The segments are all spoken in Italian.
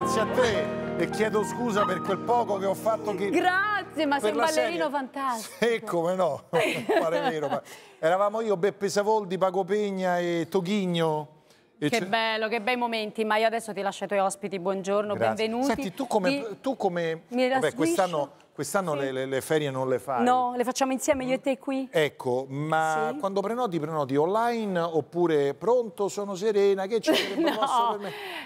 Grazie a te e chiedo scusa per quel poco che ho fatto che... Grazie, ma sei un ballerino serie. fantastico. E come no, pare vero. Ma... Eravamo io, Beppe Savoldi, Paco Pegna e Toghigno. E che bello, che bei momenti, ma io adesso ti lascio i tuoi ospiti, buongiorno, Grazie. benvenuti. Senti, tu come... Ti... Tu come... Vabbè, quest'anno quest sì. le, le, le, ferie non le fai. No, le facciamo insieme io e te qui. Ecco, ma sì. quando prenoti, prenoti online oppure pronto, sono serena, che c'è? no.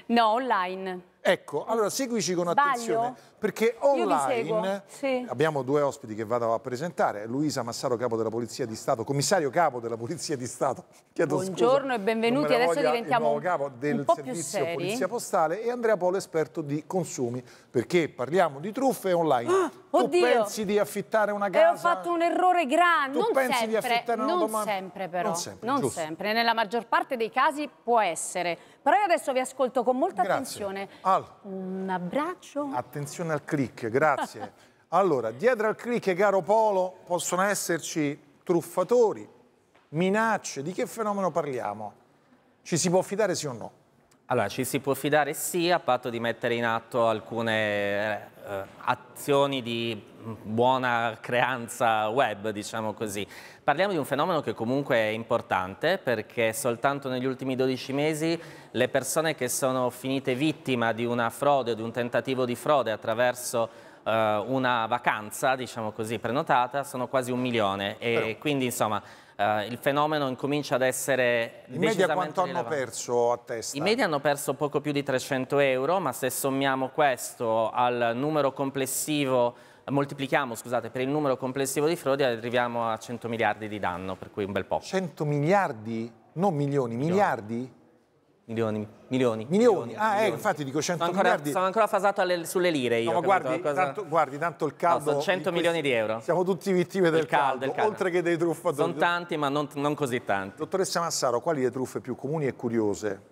no, online. Ecco, allora seguici con attenzione Baglio? perché online sì. abbiamo due ospiti che vado a presentare, Luisa Massaro, capo della Polizia di Stato, commissario capo della Polizia di Stato. Chiedo Buongiorno scusa, e benvenuti, adesso diventiamo il nuovo capo del servizio Polizia Postale e Andrea Polo, esperto di consumi perché parliamo di truffe online. Oh, tu oddio. pensi di affittare una casa? E ho fatto un errore grande. Tu non pensi sempre, di affittare una non sempre però. Non, sempre, non sempre, Nella maggior parte dei casi può essere. Però io adesso vi ascolto con molta grazie. attenzione. Al. Un abbraccio. Attenzione al click, grazie. allora, dietro al click, caro Polo, possono esserci truffatori, minacce. Di che fenomeno parliamo? Ci si può fidare sì o no? Allora, ci si può fidare sì, a patto di mettere in atto alcune eh, azioni di buona creanza web, diciamo così. Parliamo di un fenomeno che comunque è importante perché soltanto negli ultimi 12 mesi le persone che sono finite vittima di una frode o di un tentativo di frode attraverso eh, una vacanza, diciamo così, prenotata, sono quasi un milione e Però... quindi insomma Uh, il fenomeno incomincia ad essere in media quanto rilevante. hanno perso a testa? in media hanno perso poco più di 300 euro, ma se sommiamo questo al numero complessivo, moltiplichiamo scusate, per il numero complessivo di frodi arriviamo a 100 miliardi di danno, per cui un bel po'. 100 miliardi? Non milioni, miliardi? miliardi? Milioni, milioni. Milioni, ah, eh, milioni. Eh, infatti dico 100 sono ancora, miliardi. Sono ancora fasato alle, sulle lire io. No, guardi, tanto, guardi, tanto, il caldo... No, sono 100 questi, milioni di euro. Siamo tutti vittime del, del, caldo, caldo, del caldo, oltre che dei truffatori. Sono tanti, ma non, non così tanti. Dottoressa Massaro, quali le truffe più comuni e curiose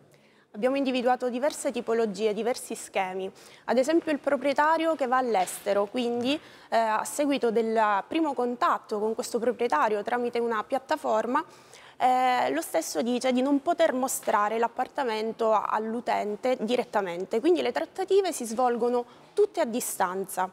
Abbiamo individuato diverse tipologie, diversi schemi, ad esempio il proprietario che va all'estero, quindi eh, a seguito del primo contatto con questo proprietario tramite una piattaforma eh, lo stesso dice di non poter mostrare l'appartamento all'utente direttamente, quindi le trattative si svolgono tutte a distanza.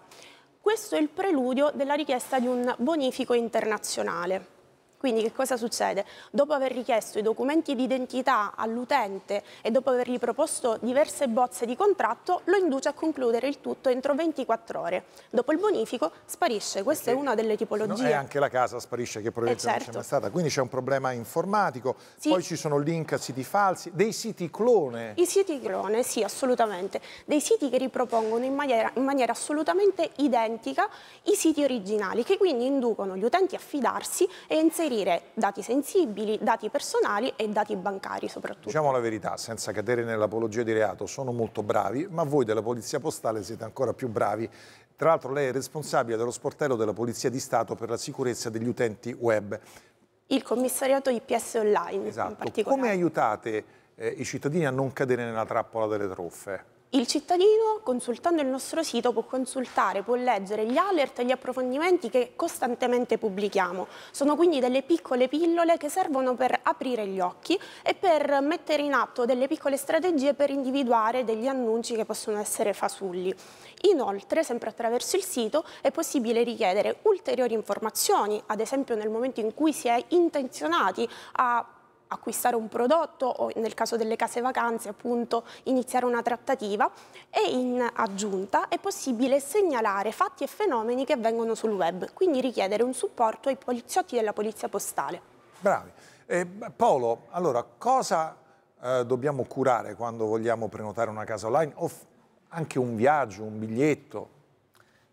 Questo è il preludio della richiesta di un bonifico internazionale. Quindi che cosa succede? Dopo aver richiesto i documenti di identità all'utente e dopo avergli proposto diverse bozze di contratto, lo induce a concludere il tutto entro 24 ore. Dopo il bonifico sparisce, questa Perché è una delle tipologie. No, e anche la casa sparisce che probabilmente certo. non c'è certo. mai stata, quindi c'è un problema informatico, sì. poi ci sono link a siti falsi, dei siti clone. I siti clone, sì, assolutamente. Dei siti che ripropongono in maniera, in maniera assolutamente identica i siti originali, che quindi inducono gli utenti a fidarsi e a inserire trasferire dati sensibili, dati personali e dati bancari soprattutto. Diciamo la verità, senza cadere nell'apologia di reato, sono molto bravi, ma voi della Polizia Postale siete ancora più bravi tra l'altro lei è responsabile dello sportello della Polizia di Stato per la sicurezza degli utenti web. Il commissariato IPS Online esatto. Come aiutate eh, i cittadini a non cadere nella trappola delle truffe? Il cittadino, consultando il nostro sito, può consultare, può leggere gli alert e gli approfondimenti che costantemente pubblichiamo. Sono quindi delle piccole pillole che servono per aprire gli occhi e per mettere in atto delle piccole strategie per individuare degli annunci che possono essere fasulli. Inoltre, sempre attraverso il sito, è possibile richiedere ulteriori informazioni, ad esempio nel momento in cui si è intenzionati a acquistare un prodotto o nel caso delle case vacanze appunto iniziare una trattativa e in aggiunta è possibile segnalare fatti e fenomeni che avvengono sul web, quindi richiedere un supporto ai poliziotti della polizia postale. Bravi. Eh, Paolo, allora cosa eh, dobbiamo curare quando vogliamo prenotare una casa online o anche un viaggio, un biglietto?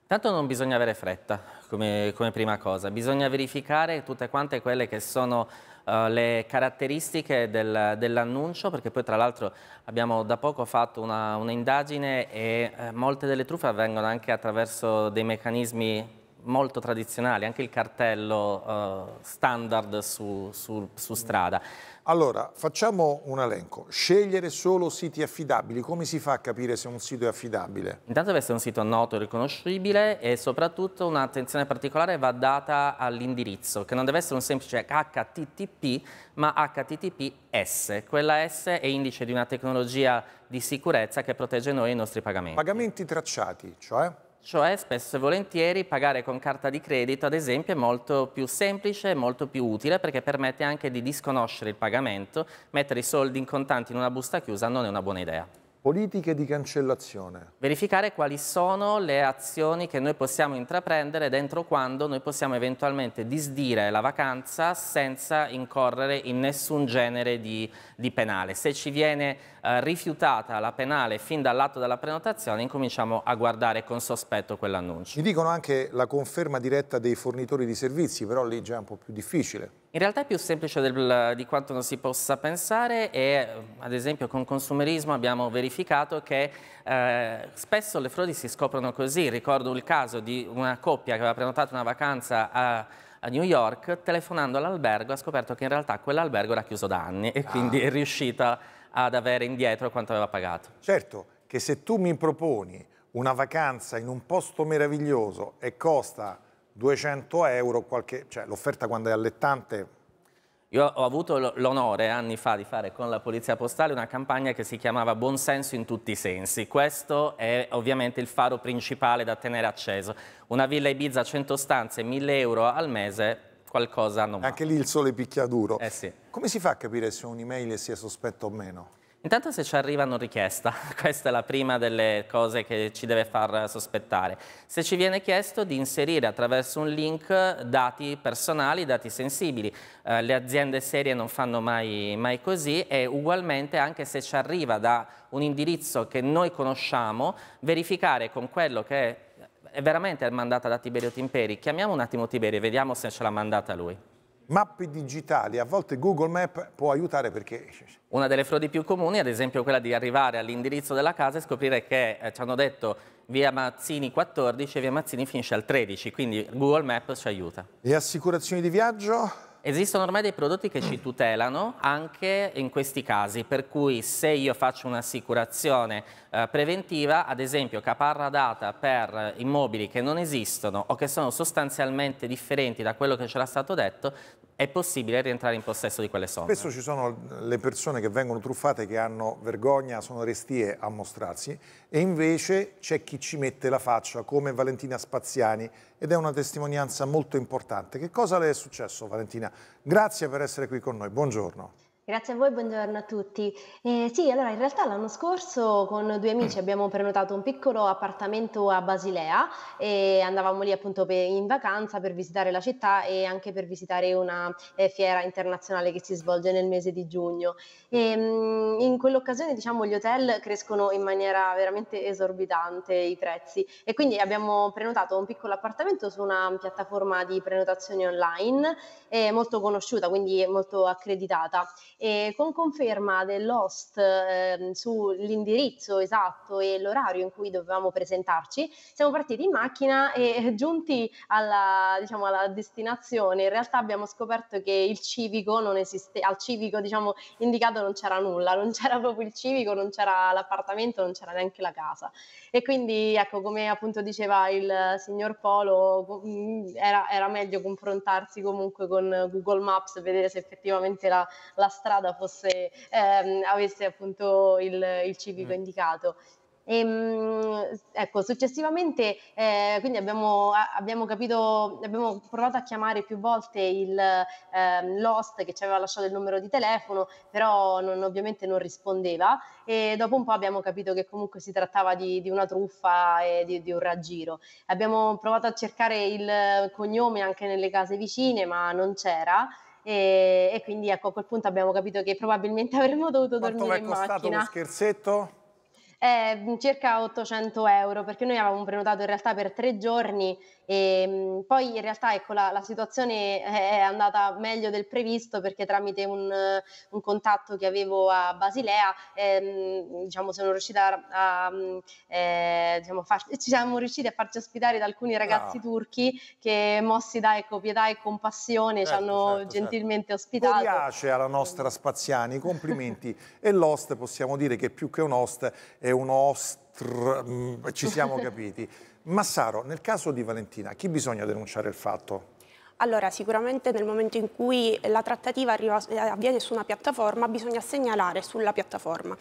Intanto non bisogna avere fretta come, come prima cosa, bisogna verificare tutte quante quelle che sono eh, le caratteristiche del, dell'annuncio, perché poi tra l'altro abbiamo da poco fatto un'indagine e eh, molte delle truffe avvengono anche attraverso dei meccanismi molto tradizionali, anche il cartello eh, standard su, su, su strada. Allora, facciamo un elenco. Scegliere solo siti affidabili, come si fa a capire se un sito è affidabile? Intanto deve essere un sito noto e riconoscibile e soprattutto un'attenzione particolare va data all'indirizzo, che non deve essere un semplice HTTP, ma HTTPS. Quella S è indice di una tecnologia di sicurezza che protegge noi e i nostri pagamenti. Pagamenti tracciati, cioè? cioè spesso e volentieri pagare con carta di credito ad esempio è molto più semplice e molto più utile perché permette anche di disconoscere il pagamento, mettere i soldi in contanti in una busta chiusa non è una buona idea. Politiche di cancellazione. Verificare quali sono le azioni che noi possiamo intraprendere dentro quando noi possiamo eventualmente disdire la vacanza senza incorrere in nessun genere di di penale. Se ci viene eh, rifiutata la penale fin dall'atto della prenotazione, incominciamo a guardare con sospetto quell'annuncio. Mi dicono anche la conferma diretta dei fornitori di servizi, però lì già è un po' più difficile. In realtà è più semplice del, di quanto non si possa pensare e eh, ad esempio con consumerismo abbiamo verificato che eh, spesso le frodi si scoprono così. Ricordo il caso di una coppia che aveva prenotato una vacanza a a New York, telefonando all'albergo ha scoperto che in realtà quell'albergo era chiuso da anni e ah. quindi è riuscita ad avere indietro quanto aveva pagato. Certo, che se tu mi proponi una vacanza in un posto meraviglioso e costa 200 euro, qualche... cioè l'offerta quando è allettante io ho avuto l'onore anni fa di fare con la Polizia Postale una campagna che si chiamava Buonsenso in tutti i sensi. Questo è ovviamente il faro principale da tenere acceso. Una villa Ibiza, 100 stanze, 1000 euro al mese, qualcosa non va. Anche lì il sole picchia duro. Eh sì. Come si fa a capire se un'email sia sospetto o meno? Intanto se ci arriva una richiesta, questa è la prima delle cose che ci deve far sospettare. Se ci viene chiesto di inserire attraverso un link dati personali, dati sensibili, eh, le aziende serie non fanno mai, mai così e ugualmente anche se ci arriva da un indirizzo che noi conosciamo, verificare con quello che è veramente mandata da Tiberio Timperi. Chiamiamo un attimo Tiberio e vediamo se ce l'ha mandata lui mappe digitali, a volte Google Map può aiutare perché... Una delle frodi più comuni, ad esempio, quella di arrivare all'indirizzo della casa e scoprire che eh, ci hanno detto via Mazzini 14 e via Mazzini finisce al 13, quindi Google Maps ci aiuta. E assicurazioni di viaggio? Esistono ormai dei prodotti che ci tutelano anche in questi casi, per cui se io faccio un'assicurazione eh, preventiva, ad esempio caparra data per immobili che non esistono o che sono sostanzialmente differenti da quello che c'era stato detto, è possibile rientrare in possesso di quelle somme. Spesso ci sono le persone che vengono truffate che hanno vergogna, sono restie a mostrarsi e invece c'è chi ci mette la faccia come Valentina Spaziani ed è una testimonianza molto importante. Che cosa le è successo Valentina? Grazie per essere qui con noi, buongiorno. Grazie a voi, buongiorno a tutti. Eh, sì, allora in realtà l'anno scorso con due mm. amici abbiamo prenotato un piccolo appartamento a Basilea e andavamo lì appunto per, in vacanza per visitare la città e anche per visitare una eh, fiera internazionale che si svolge nel mese di giugno. E, ehm, mh, in quell'occasione diciamo gli hotel crescono in maniera veramente esorbitante i prezzi e quindi abbiamo prenotato un piccolo appartamento su una piattaforma di prenotazioni online eh, molto conosciuta, quindi molto accreditata e con conferma dell'host eh, sull'indirizzo esatto e l'orario in cui dovevamo presentarci, siamo partiti in macchina e giunti alla, diciamo, alla destinazione in realtà abbiamo scoperto che il civico non esiste, al civico diciamo, indicato non c'era nulla, non c'era proprio il civico, non c'era l'appartamento, non c'era neanche la casa. E quindi ecco come appunto diceva il signor Polo, mm, era, era meglio confrontarsi comunque con Google Maps, vedere se effettivamente la, la strada strada fosse, ehm, avesse appunto il, il civico mm. indicato. E, ehm, ecco, successivamente eh, quindi abbiamo, abbiamo, capito, abbiamo provato a chiamare più volte il, eh, l'host che ci aveva lasciato il numero di telefono, però non, ovviamente non rispondeva e dopo un po' abbiamo capito che comunque si trattava di, di una truffa e di, di, un raggiro. Abbiamo provato a cercare il cognome anche nelle case vicine, ma non c'era e, e quindi ecco, a quel punto abbiamo capito che probabilmente avremmo dovuto Quanto dormire in macchina. Quanto mi è costato lo scherzetto? Eh, circa 800 euro perché noi avevamo prenotato in realtà per tre giorni e mh, mm, poi in realtà ecco, la, la, situazione eh, è andata meglio del previsto perché tramite un, un contatto che avevo a Basilea ehm, diciamo, sono riuscita a, a mm, eh, diciamo, far, ci siamo riusciti a farci ospitare da alcuni ragazzi ah. turchi che mossi da ecco, pietà e compassione certo, ci hanno certo, certo. gentilmente certo. ospitato. Mi piace alla nostra Spaziani, complimenti e l'host possiamo dire che più che un host è un ostr, mm, ci siamo capiti. Massaro, nel caso di Valentina, chi bisogna denunciare il fatto? Allora, sicuramente nel momento in cui la trattativa arriva, eh, avviene su una piattaforma bisogna segnalare sulla piattaforma.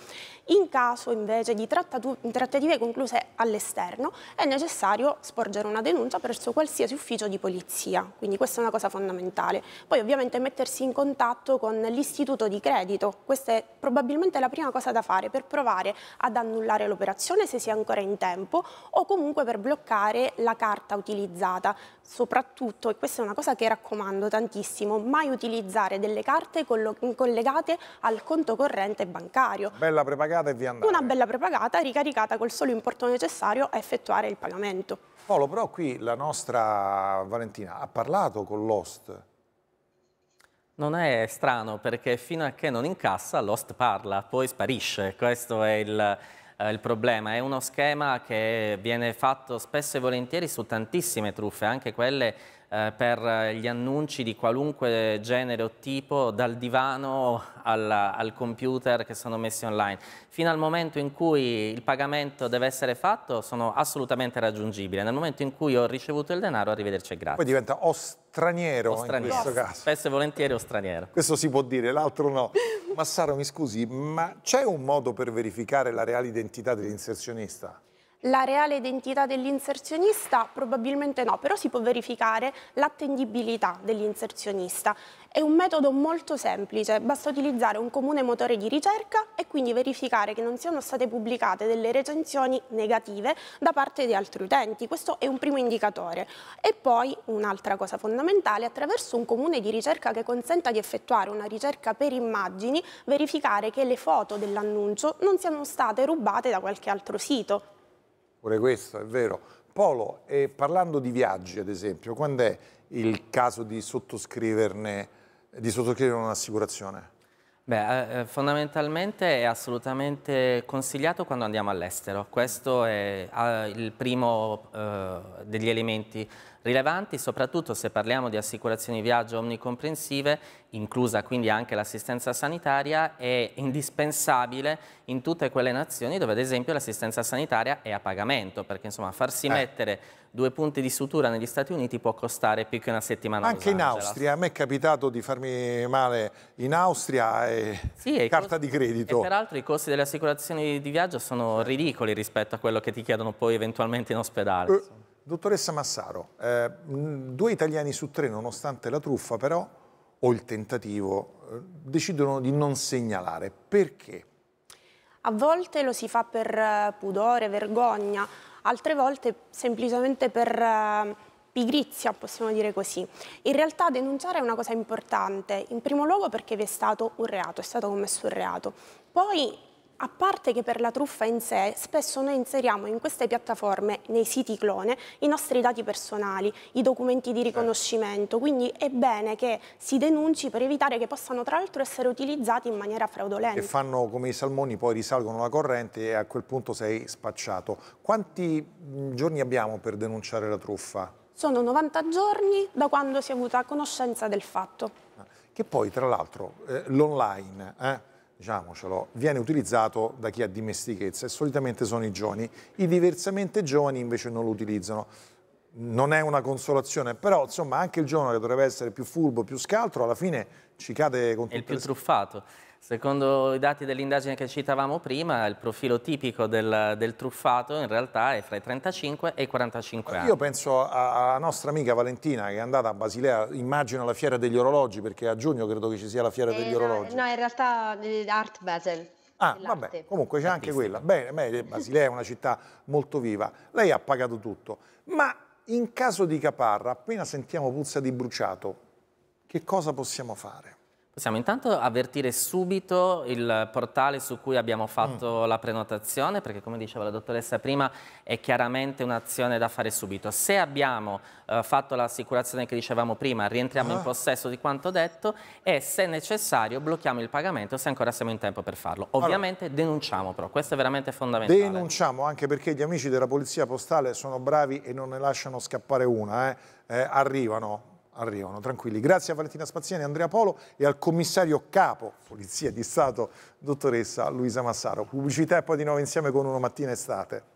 In caso invece di trattative concluse all'esterno è necessario sporgere una denuncia presso qualsiasi ufficio di polizia, quindi questa è una cosa fondamentale. Poi ovviamente mettersi in contatto con l'istituto di credito, questa è probabilmente la prima cosa da fare per provare ad annullare l'operazione se si è ancora in tempo o comunque per bloccare la carta utilizzata, soprattutto, e questa è una cosa cosa che raccomando tantissimo, mai utilizzare delle carte collegate al conto corrente bancario. Bella prepagata e via andare. Una bella prepagata ricaricata col solo importo necessario a effettuare il pagamento. Paolo, però qui la nostra Valentina ha parlato con l'host. Non è strano perché fino a che non incassa l'host parla, poi sparisce. Questo è il eh, il problema, è uno schema che viene fatto spesso e volentieri su tantissime truffe, anche quelle eh, per gli annunci di qualunque genere o tipo, dal divano al, al computer che sono messi online. Fino al momento in cui il pagamento deve essere fatto sono assolutamente raggiungibili, nel momento in cui ho ricevuto il denaro arrivederci e grazie. Poi diventa o straniero, o straniero. in questo caso. Spesso e volentieri o straniero. Questo si può dire, l'altro no. Massaro, mi scusi, ma c'è un modo per verificare la reale identità dell'inserzionista? La reale identità dell'inserzionista probabilmente no, però si può verificare l'attendibilità dell'inserzionista. È un metodo molto semplice, basta utilizzare un comune motore di ricerca e quindi verificare che non siano state pubblicate delle recensioni negative da parte di altri utenti. Questo è un primo indicatore. E poi un'altra cosa fondamentale, attraverso un comune di ricerca che consenta di effettuare una ricerca per immagini, verificare che le foto dell'annuncio non siano state rubate da qualche altro sito Pure questo è vero. Polo, e parlando di viaggi ad esempio, quando è il caso di sottoscriverne di sottoscrivere un'assicurazione? Beh, eh, eh, fondamentalmente è assolutamente consigliato quando andiamo all'estero. Questo è ah, il primo eh, degli elementi rilevanti, soprattutto se parliamo di assicurazioni viaggio omnicomprensive, inclusa quindi anche l'assistenza sanitaria, è indispensabile in tutte quelle nazioni dove ad esempio l'assistenza sanitaria è a pagamento, perché insomma farsi eh. mettere due punti di sutura negli Stati Uniti può costare più che una settimana. Anche in Austria, a me è capitato di farmi male in Austria e sì, carta costi, di credito. peraltro i costi delle assicurazioni di viaggio sono ridicoli rispetto a quello che ti chiedono poi eventualmente in ospedale. Uh, dottoressa Massaro, eh, due italiani su tre, nonostante la truffa però, o il tentativo, eh, decidono di non segnalare. Perché? A volte lo si fa per eh, pudore, vergogna, altre volte semplicemente per ehm, pigrizia, possiamo dire così. In realtà denunciare è una cosa importante, in primo luogo perché vi è stato un reato, è stato commesso un reato. Poi a parte che per la truffa in sé, spesso noi inseriamo in queste piattaforme, nei siti clone, i nostri dati personali, i documenti di certo. riconoscimento, quindi è bene che si denunci per evitare che possano tra l'altro essere utilizzati in maniera fraudolenta. E fanno come i salmoni, poi risalgono la corrente e a quel punto sei spacciato. Quanti mm, giorni abbiamo per denunciare la truffa? Sono 90 giorni da quando si è avuta conoscenza del fatto. Che poi tra l'altro eh, l'online... Eh, diciamocelo, viene utilizzato da chi ha dimestichezza e solitamente sono i giovani. I diversamente giovani invece non lo utilizzano. Non è una consolazione, però insomma anche il giovane che dovrebbe essere più furbo, più scaltro, alla fine ci cade con tutto. È il più le... truffato. Secondo i dati dell'indagine che citavamo prima, il profilo tipico del, del, truffato in realtà è fra i 35 e i 45 anni. Io penso alla nostra amica Valentina che è andata a Basilea, immagino la fiera degli orologi, perché a giugno credo che ci sia la fiera eh, degli no, orologi. No, in realtà eh, Art Basel. Ah, vabbè, comunque c'è anche quella. Bene, beh, Basilea è una città molto viva. Lei ha pagato tutto, ma in caso di caparra, appena sentiamo puzza di bruciato, che cosa possiamo fare? Possiamo intanto avvertire subito il portale su cui abbiamo fatto mm. la prenotazione, perché come diceva la dottoressa prima è chiaramente un'azione da fare subito. Se abbiamo eh, fatto l'assicurazione che dicevamo prima, rientriamo ah. in possesso di quanto detto e se necessario blocchiamo il pagamento se ancora siamo in tempo per farlo. Ovviamente allora, denunciamo però, questo è veramente fondamentale. Denunciamo anche perché gli amici della Polizia Postale sono bravi e non ne lasciano scappare una, eh. Eh, arrivano, arrivano tranquilli. Grazie a Valentina Spaziani, Andrea Polo e al commissario capo, Polizia di Stato, dottoressa Luisa Massaro. Pubblicità e poi di nuovo insieme con Uno Mattina Estate.